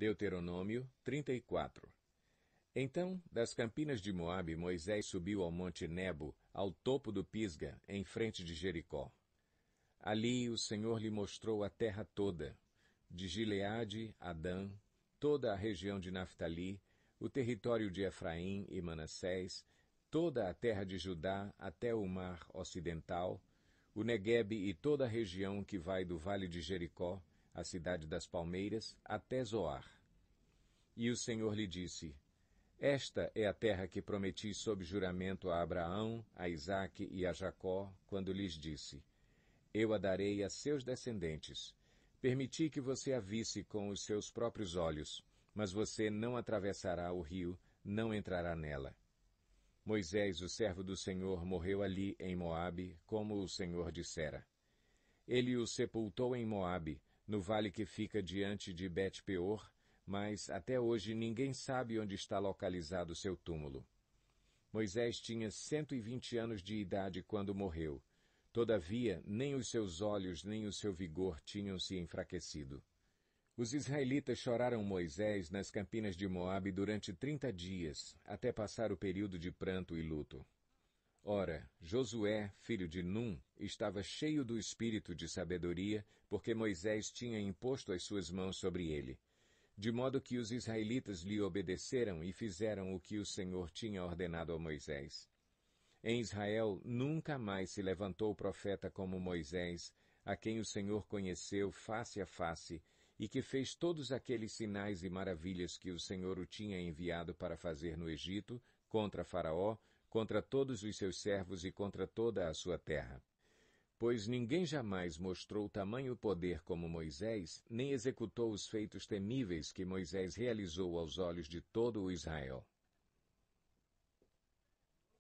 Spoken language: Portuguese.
Deuteronômio 34 Então, das campinas de Moabe, Moisés subiu ao monte Nebo, ao topo do Pisga, em frente de Jericó. Ali o Senhor lhe mostrou a terra toda, de Gileade a Dan, toda a região de Naftali, o território de Efraim e Manassés, toda a terra de Judá até o mar ocidental, o Neguebe e toda a região que vai do vale de Jericó, a cidade das palmeiras, até Zoar. E o Senhor lhe disse, Esta é a terra que prometi sob juramento a Abraão, a Isaque e a Jacó, quando lhes disse, Eu a darei a seus descendentes. Permiti que você a visse com os seus próprios olhos, mas você não atravessará o rio, não entrará nela. Moisés, o servo do Senhor, morreu ali em Moabe, como o Senhor dissera. Ele o sepultou em Moabe, no vale que fica diante de Bet-peor, mas até hoje ninguém sabe onde está localizado seu túmulo. Moisés tinha cento e vinte anos de idade quando morreu. Todavia, nem os seus olhos nem o seu vigor tinham se enfraquecido. Os israelitas choraram Moisés nas campinas de Moabe durante trinta dias, até passar o período de pranto e luto. Ora, Josué, filho de Num, estava cheio do espírito de sabedoria, porque Moisés tinha imposto as suas mãos sobre ele. De modo que os israelitas lhe obedeceram e fizeram o que o Senhor tinha ordenado a Moisés. Em Israel nunca mais se levantou profeta como Moisés, a quem o Senhor conheceu face a face e que fez todos aqueles sinais e maravilhas que o Senhor o tinha enviado para fazer no Egito, contra Faraó, contra todos os seus servos e contra toda a sua terra. Pois ninguém jamais mostrou tamanho poder como Moisés, nem executou os feitos temíveis que Moisés realizou aos olhos de todo o Israel.